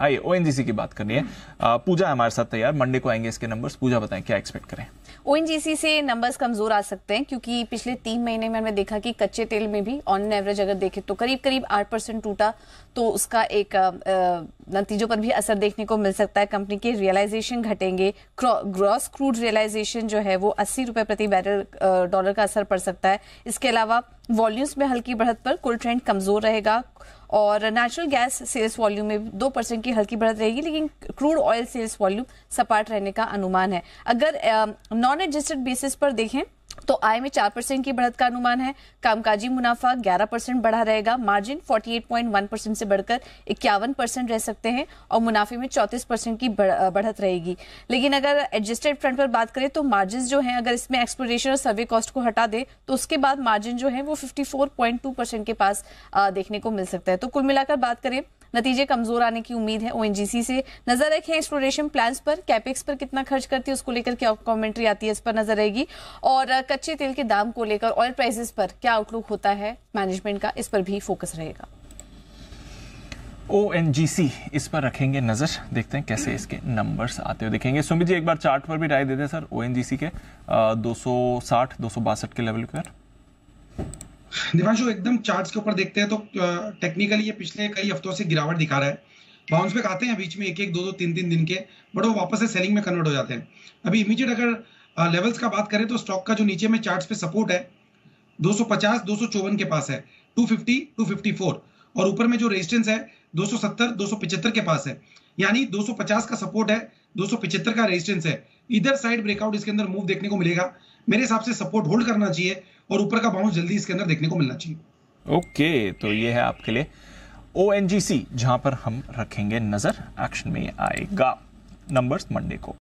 आइए ओएनजीसी की बात करनी है पूजा हमारे साथ तैयार मंडे को आएंगे इसके नंबर्स पूजा बताएं क्या एक्सपेक्ट करें ओएनजीसी से नंबर्स कमजोर आ सकते हैं क्योंकि पिछले तीन महीने में हमने देखा कि कच्चे तेल में भी ऑन एवरेज अगर देखें तो करीब करीब आठ परसेंट टूटा तो उसका एक नतीजों पर भी असर देखने को मिल सकता है कंपनी के रियलाइजेशन घटेंगे ग्रॉस क्रूड रियलाइजेशन जो है वो अस्सी रुपए प्रति बैरल डॉलर का असर पड़ सकता है इसके अलावा वॉल्यूम्स में हल्की बढ़त पर कुल ट्रेंड कमजोर रहेगा और नेचुरल गैस सेल्स वॉल्यूम में दो परसेंट की हल्की बढ़त रहेगी लेकिन क्रूड ऑयल सेल्स वॉल्यूम सपाट रहने का अनुमान है अगर नॉन एडजस्टेड बेसिस पर देखें तो आय में चार परसेंट की बढ़त का अनुमान है कामकाजी मुनाफा ग्यारह परसेंट बढ़ा रहेगा मार्जिन वन परसेंट से बढ़कर इक्यावन परसेंट रह सकते हैं और मुनाफे में चौतीस परसेंट की बढ़त रहेगी लेकिन अगर एडजस्टेड फ्रंट पर बात करें तो मार्जिन जो है अगर इसमें एक्सप्लोरेशन और सर्वे कॉस्ट को हटा दे तो उसके बाद मार्जिन जो है वो फिफ्टी के पास देखने को मिल सकता है तो कुल मिलाकर बात करें नतीजे कमजोर आने की उम्मीद है ओएनजीसी से नजर रखें एक्सप्लोरेशन प्लान्स पर कैपेक्स पर कितना खर्च करती है उसको लेकर क्या कॉमेंट्री आती है इस पर नजर रहेगी और कच्चे तेल के दाम को लेकर ऑयल प्राइसेस पर क्या आउटलुक होता है मैनेजमेंट का इस पर भी फोकस रहेगा ओ इस पर रखेंगे नज़र देखते हैं कैसे इसके नंबर्स आते हुए देखेंगे सुमित जी एक बार चार्ट पर भी राय दे दें सर ओ के दो सौ साठ दो सौ बासठ के लेवल पर दिवांशु एकदम चार्ट्स के ऊपर देखते हैं तो टेक्निकली ये पिछले कई हफ्तों से गिरावट दिखा रहा है बाउंस बैक आते हैं बीच में एक एक दो दो तीन तीन दिन के बट वो वापस से सेलिंग में कन्वर्ट हो जाते हैं अभी इमीजिएट अगर लेवल्स का बात करें तो स्टॉक का जो नीचे में चार्ट्स पे सपोर्ट है 250 254 के पास है 250 254 और ऊपर में जो रेजिस्टेंस है 270 275 के पास है यानी 250 का सपोर्ट है 275 का रेजिस्टेंस है इधर साइड ब्रेकआउट इसके अंदर मूव देखने को मिलेगा मेरे हिसाब से सपोर्ट होल्ड करना चाहिए और ऊपर का बाउंस जल्दी इसके अंदर देखने को मिलना चाहिए ओके okay, तो ये है आपके लिए ओ एन जी सी जहां पर हम रखेंगे नजर एक्शन में आएगा नंबर्स मंडे को